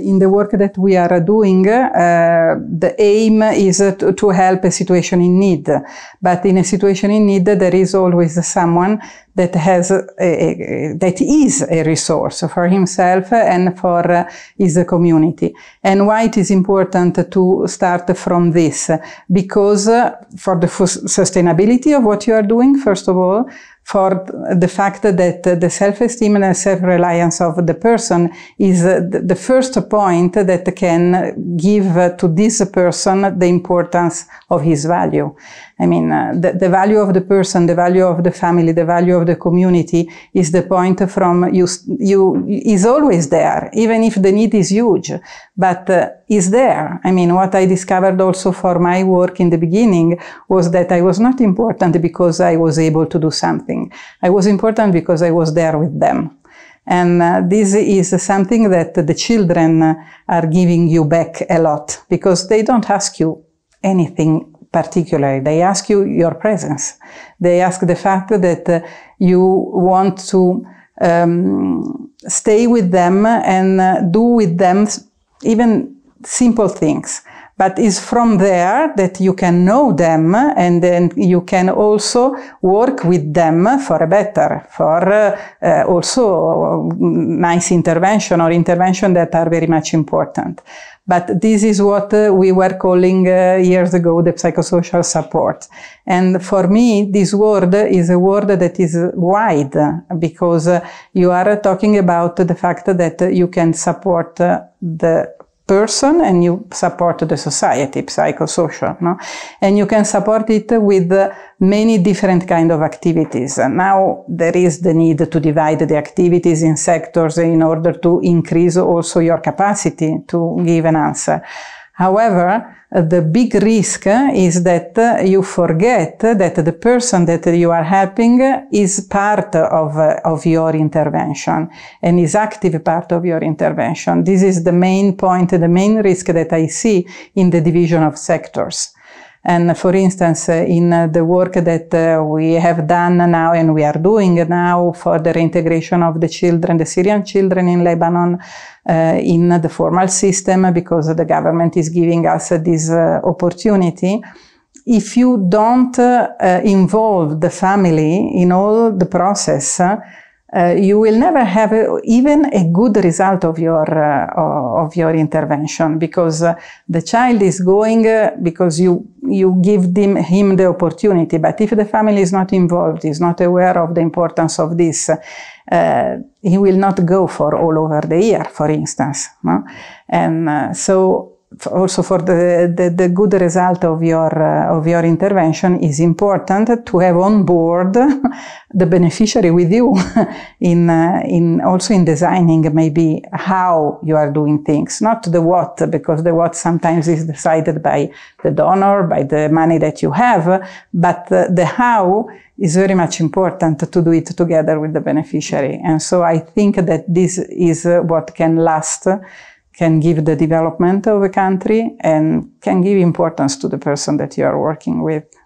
In the work that we are doing, uh, the aim is to, to, help a situation in need. But in a situation in need, there is always someone that has a, a, that is a resource for himself and for uh, his community. And why it is important to start from this? Because uh, for the sustainability of what you are doing, first of all, for the fact that the self-esteem and self-reliance of the person is the first point that can give to this person the importance of his value. I mean, uh, the, the, value of the person, the value of the family, the value of the community is the point from you, you is always there, even if the need is huge, but uh, is there. I mean, what I discovered also for my work in the beginning was that I was not important because I was able to do something. I was important because I was there with them. And uh, this is something that the children are giving you back a lot because they don't ask you anything particularly. They ask you your presence. They ask the fact that uh, you want to um, stay with them and uh, do with them even simple things. But it's from there that you can know them and then you can also work with them for a better, for uh, also mm, nice intervention or intervention that are very much important. But this is what uh, we were calling uh, years ago the psychosocial support. And for me, this word is a word that is wide because uh, you are talking about the fact that you can support uh, the person and you support the society, psychosocial. No? And you can support it with many different kind of activities. And now there is the need to divide the activities in sectors in order to increase also your capacity to give an answer. However, the big risk is that you forget that the person that you are helping is part of, of your intervention and is active part of your intervention. This is the main point, the main risk that I see in the division of sectors. And for instance, uh, in uh, the work that uh, we have done now and we are doing now for the reintegration of the children, the Syrian children in Lebanon, in the formal system, because the government is giving us this opportunity if you don't uh, involve the family in all the process, uh, uh, you will never have a, even a good result of your uh, of your intervention because uh, the child is going uh, because you you give them, him the opportunity but if the family is not involved is not aware of the importance of this uh, he will not go for all over the year for instance no? and uh, so also for the, the, the, good result of your, uh, of your intervention is important to have on board the beneficiary with you in, uh, in also in designing maybe how you are doing things, not the what, because the what sometimes is decided by the donor, by the money that you have, but the, the how is very much important to do it together with the beneficiary. And so I think that this is what can last can give the development of a country and can give importance to the person that you are working with.